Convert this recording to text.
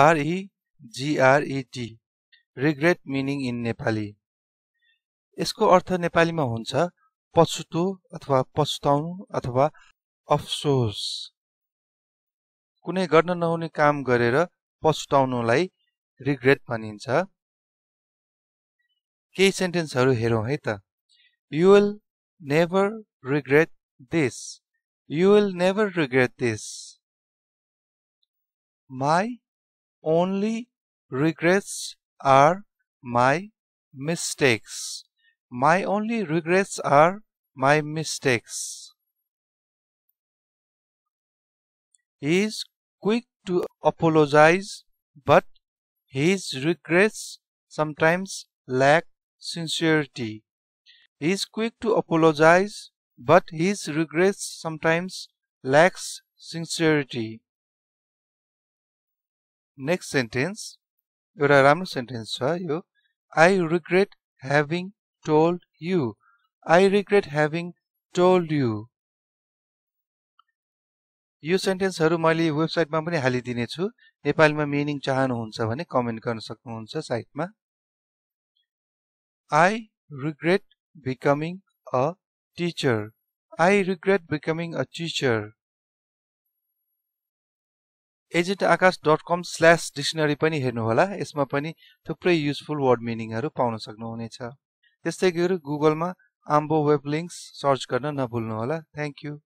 आरइजिआरइटी regret meaning in Nepali यसको अर्थ नेपालीमा हुन्छ पछुतो अथवा पछुताउनु अथवा अफसोस कुनै गर्न नहुने काम गरेर पछुताउनुलाई रिग्रेट भनिन्छ केही सेन्टेन्सहरू हेरौँ है त you will never regret this you will never regret this my only regrets are my mistakes. My only regrets are my mistakes. He is quick to apologize, but his regrets sometimes lack sincerity. He is quick to apologize, but his regrets sometimes lacks sincerity next sentence एउटा राम्रो sentence छ यो I regret having told you I regret having told you यो सेन्टेन्सहरू मैले वेबसाइटमा पनि हालिदिनेछु नेपालीमा मिनिङ चाहनुहुन्छ भने कमेन्ट गर्न सक्नुहुन्छ साइटमा I regret becoming a teacher I regret becoming a teacher agent Akash dot com slash dictionary पनि हेर्नुहोला यसमा पनि थुप्रै युजफुल वर्ड मिनिङहरू पाउन सक्नुहुनेछ त्यस्तै गरी गुगलमा आम्बो वेब लिङ्क्स सर्च गर्न नभुल्नुहोला थ्याङ्क यू